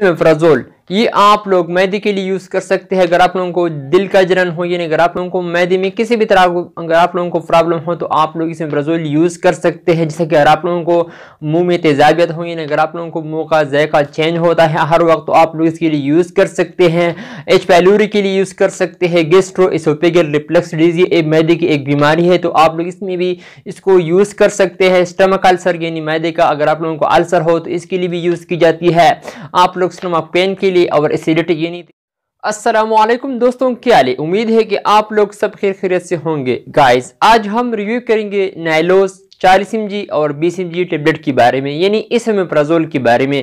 Omeprazol ये आप लोग मैदे के लिए यूज़ कर सकते हैं अगर आप लोगों को दिल का जलन हो यानी अगर आप लोगों को मैदे में किसी भी तरह को अगर आप लोगों को प्रॉब्लम हो तो आप लोग इसमें ब्रजोल यूज़ कर सकते हैं जैसे कि अगर आप लोगों को मुंह में तेजाबियत हो यानी अगर आप लोगों को मुंह का जायका चेंज होता है हर वक्त तो आप लोग इसके लिए यूज़ कर सकते हैं एच पैलोरी के लिए यूज़ कर सकते हैं गेस्ट्रो एसोपेगल रिप्लेक्स डिजीज ये मैदे की एक बीमारी है तो आप लोग इसमें भी इसको यूज़ कर सकते हैं स्टमक अल्सर यानी मैदे का अगर आप लोगों को अल्सर हो तो इसके लिए भी यूज़ की जाती है आप लोग स्टमक पेन के लिए लिए और एसिडिटी ये नहीं असलम दोस्तों क्या उम्मीद है कि आप लोग सब खेर खैरियत से होंगे गाइस आज हम रिव्यू करेंगे नाइलोस चालीस एम और बीस एम टेबलेट के बारे में यानी इस मेप्राजोल के बारे में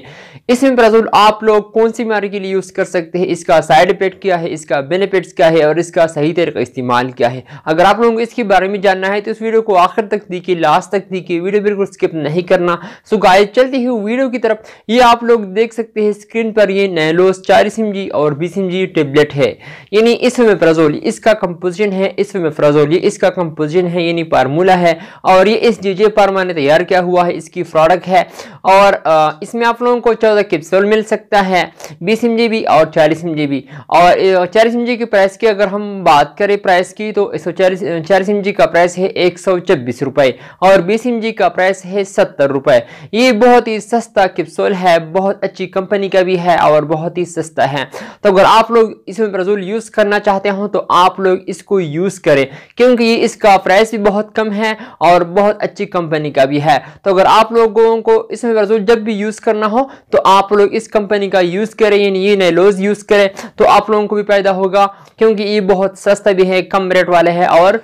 इस प्राजोल आप लोग कौन सी बीमारी के लिए यूज़ कर सकते हैं इसका साइड इफेक्ट क्या है इसका बेनिफिट्स क्या है और इसका सही तरीका इस्तेमाल क्या है अगर आप लोगों को इसके बारे में जानना है तो इस वीडियो को आखिर तक देखिए लास्ट तक देखिए वीडियो बिल्कुल स्किप नहीं करना सो गाय चलती हुई वीडियो की तरफ ये आप लोग देख सकते हैं स्क्रीन पर यह नैलोस चालीस एम और बीस एम टेबलेट है यानी इस मेप्राजोल इसका कंपोजिशन है इस मेप्राजोल इसका कंपोजिशन है यानी फार्मूला है और ये इस लीजिए पर मैंने तैयार किया हुआ है इसकी प्रोडक्ट है और इसमें आप लोगों को चौदह कैप्सूल मिल सकता है बीस एम और चालीस एम और चालीस एम की प्राइस की अगर हम बात करें प्राइस की तो सौ चालीस चालीस का प्राइस है एक सौ छब्बीस रुपये और बीस एम का प्राइस है सत्तर रुपये ये बहुत ही सस्ता कैप्सूल है बहुत अच्छी कंपनी का भी है और बहुत ही सस्ता है तो अगर आप लोग इसमें प्रजूल यूज़ करना चाहते हो तो आप लोग इसको यूज़ करें क्योंकि इसका प्राइस भी बहुत कम है और बहुत अच्छी कंपनी का भी है तो अगर आप लोगों को इसमें रसूल जब भी यूज़ करना हो तो आप लोग इस कंपनी का यूज़ करें यानी ये लोज यूज़ करें तो आप लोगों को भी फ़ायदा होगा क्योंकि ये बहुत सस्ता भी है कम रेट वाले है और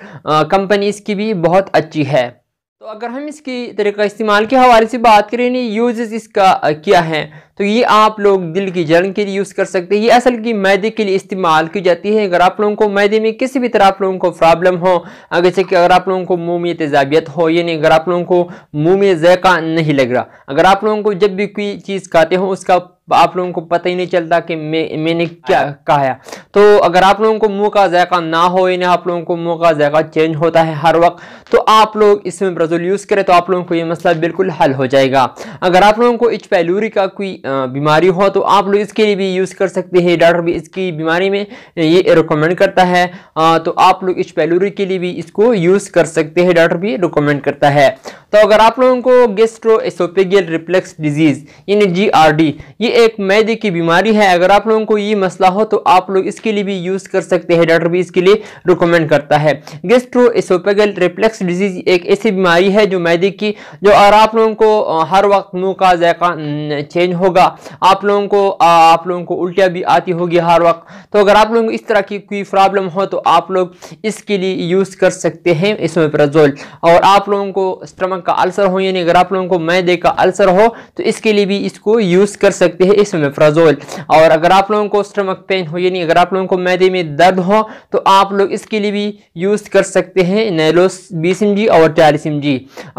कंपनी इसकी भी बहुत अच्छी है तो अगर हम इसकी तरीका इस्तेमाल के हवाले से बात करें यानी यूजेस इसका क्या है तो ये आप लोग दिल की जलन के लिए यूज़ कर सकते हैं ये असल की मैदे के लिए इस्तेमाल की जाती है अगर आप लोगों को मैदे में किसी भी तरह आप लोगों को प्रॉब्लम हो जैसे कि अगर आप लोगों को मुँह में तेजाबियत हो यानी अगर आप लोगों को मुँह में जैक़ा नहीं लग रहा अगर आप लोगों को जब भी कोई चीज़ खाते हो उसका आप लोगों को पता ही नहीं चलता कि मैं मैंने क्या हाँ। कहा तो अगर आप लोगों को मुंह का जायका ना हो यानी आप लोगों को मुंह का जायका चेंज होता है हर वक्त तो आप लोग इसमें ब्रजुल यूज़ करें तो आप लोगों को ये मसला बिल्कुल हल हो जाएगा अगर आप लोगों को इच पैलूरी का कोई बीमारी हो तो आप लोग इसके लिए भी यूज़ कर सकते हैं डॉक्टर भी इसकी बीमारी में ये रिकमेंड करता है तो आप लोग इच पैलूरी के लिए भी इसको यूज़ कर सकते हैं डॉक्टर भी रिकमेंड करता है तो अगर आप लोगों को गेस्ट्रो एसोपेगियल रिप्लेक्स डिजीज़ यानी जी ये एक मैदे की बीमारी है अगर आप लोगों को ये मसला हो तो आप लोग इसके लिए भी यूज़ कर सकते हैं डॉक्टर भी इसके लिए रिकमेंड करता है गेस्ट्रो एसोपेगल रिप्लेक्स डिजीज एक ऐसी बीमारी है जो मैदे की जो और आप लोगों को हर वक्त मुंह का जायका चेंज होगा आप लोगों को आप लोगों को उल्टिया भी आती होगी हर वक्त तो अगर आप लोगों को इस तरह की कोई प्रॉब्लम हो तो आप लोग इसके लिए यूज़ कर सकते हैं इसमें और आप लोगों को स्टमक का अल्सर हो यानी अगर आप लोगों को मैदे का अल्सर हो तो इसके लिए भी इसको यूज़ कर सकते हैं है इसमें फ्रजोल और अगर आप लोगों को स्टमक पेन हो यानी अगर आप लोगों को मैदे में दर्द हो तो आप लोग इसके लिए भी यूज़ कर सकते हैं नैलोस बीस एम और चालीस एम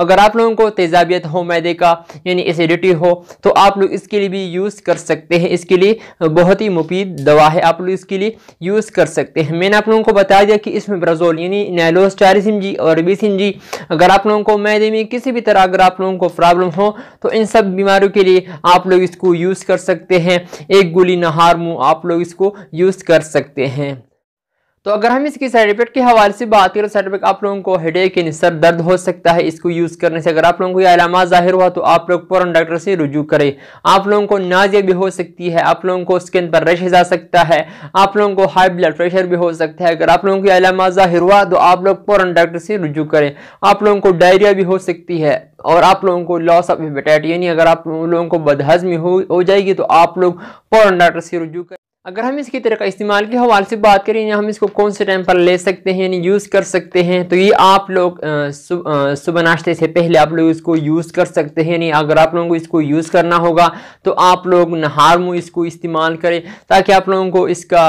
अगर आप लोगों को तेजाबियत हो मैदे का यानी एसिडिटी हो तो आप लोग इसके लिए भी यूज़ कर सकते हैं इसके लिए बहुत ही मुफीद दवा है आप लोग इसके लिए यूज़ कर सकते हैं मैंने आप लोगों को बता दिया कि इसमें ब्रजोल यानी नैलोस चालीस एम और बीस एम अगर आप लोगों को मैदे में किसी भी तरह अगर आप लोगों को प्रॉब्लम हो तो इन सब बीमारियों के लिए आप लोग इसको यूज़ कर सकते हैं एक गोली नहार मुंह आप लोग इसको यूज़ कर सकते हैं तो अगर हम इसकी साइड इफेक्ट के हवाले से बात करें साइड इफेक्ट आप लोगों को हेड एक सर दर्द हो सकता है इसको यूज़ करने से अगर आप लोगों को यह अलामा जाहिर हुआ तो आप लोग फ़ौरन डॉक्टर से रुजू करें आप लोगों को नाजिया भी हो सकती है आप लोगों को स्किन पर रश जा सकता है आप लोगों को हाई ब्लड प्रेशर भी हो सकता है अगर आप लोगों को यह अलामा जाहिर हुआ तो आप लोग फ़ौरन डॉक्टर से रुजू करें आप लोगों को डायरिया भी हो सकती है और आप लोगों को लॉस ऑफ हेपेटाइट यानी अगर आप लोगों को बदहजमी हो जाएगी तो आप लोग फ़ौरन डॉक्टर से रुजू करें अगर हम इसकी तरह का इस्तेमाल के हवाले से बात करें या हम इसको कौन से टाइम पर ले सकते हैं यानी यूज़ कर सकते हैं तो ये आप लोग सुबह नाश्ते से पहले आप लोग इसको यूज़ कर सकते हैं यानी अगर आप लोगों को इसको यूज़ करना होगा तो आप लोग नहार मुँह इसको इस्तेमाल करें ताकि आप लोगों को इसका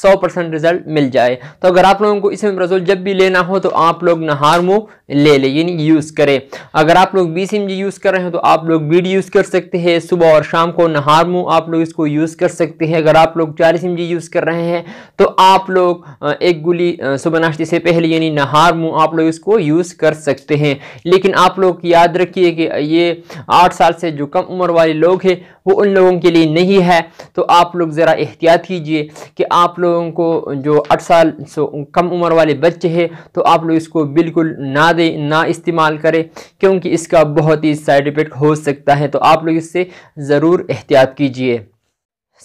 सौ परसेंट रिज़ल्ट मिल जाए तो अगर आप लोगों को इसमें रिजल्ट जब भी लेना हो तो आप लोग नहार मुँह ले लें यानी यूज़ करें अगर आप लोग बीस एम यूज़ कर रहे हैं तो आप लोग बीड यूज़ कर सकते हैं सुबह और शाम को नहार मुँह आप लोग इसको यूज़ कर सकते हैं अगर आप लोग चार सिम जी यूज़ कर रहे हैं तो आप लोग एक गुली सुबह नाश्ते से पहले यानी नहार मुँह आप लोग इसको यूज़ कर सकते हैं लेकिन आप लोग याद रखिए कि ये आठ साल से जो कम उम्र वाले लोग हैं वो उन लोगों के लिए नहीं है तो आप लोग ज़रा एहतियात कीजिए कि आप लोगों को जो आठ साल से कम उम्र वाले बच्चे हैं तो आप लोग इसको बिल्कुल ना दें ना इस्तेमाल करें क्योंकि इसका बहुत ही साइड इफ़ेक्ट हो सकता है तो आप लोग इससे ज़रूर एहतियात कीजिए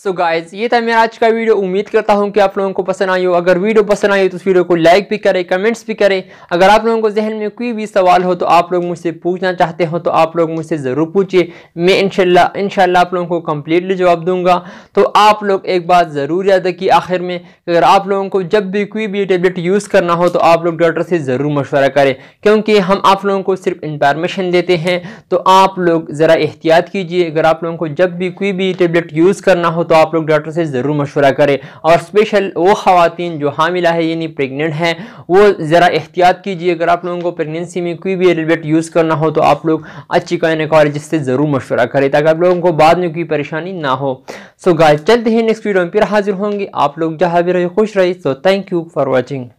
सो so गाइज ये था मेरा आज का वीडियो उम्मीद करता हूँ कि आप लोगों को पसंद आई हो अगर वीडियो पसंद आई हो तो उस वीडियो को लाइक भी करें कमेंट्स भी करें अगर आप लोगों को जहन में कोई भी सवाल हो तो आप लोग मुझसे पूछना चाहते हो तो आप लोग मुझसे ज़रूर पूछिए मैं इनशाला इनशाला आप लोगों को कम्प्लीटली जवाब दूंगा तो आप लोग एक बात ज़रूर याद रखिए आखिर में अगर आप लोगों को जब भी कोई भी टेबलेट यूज़ करना हो तो आप लोग डॉक्टर से ज़रूर मशवरा करें क्योंकि हम आप लोगों को सिर्फ इंफॉर्मेशन देते हैं तो आप लोग ज़रा एहतियात कीजिए अगर आप लोगों को जब भी कोई भी टेबलेट यूज़ करना हो तो आप लोग डॉक्टर से ज़रूर मशवरा करें और स्पेशल वो खातन जो हामिला है यानी प्रेगनेंट हैं वो ज़रा एहतियात कीजिए अगर आप लोगों को प्रेगनेंसी में कोई भी रिलेट यूज़ करना हो तो आप लोग अच्छी कॉनिकॉलोजिस्ट से ज़रूर मशवरा करें ताकि आप लोगों को बाद में कोई परेशानी ना हो सो गाय चलते हैं नेक्स्ट वीडियो में फिर हाजिर होंगे आप लोग जहाँ भी रहे खुश रहे so thank you for watching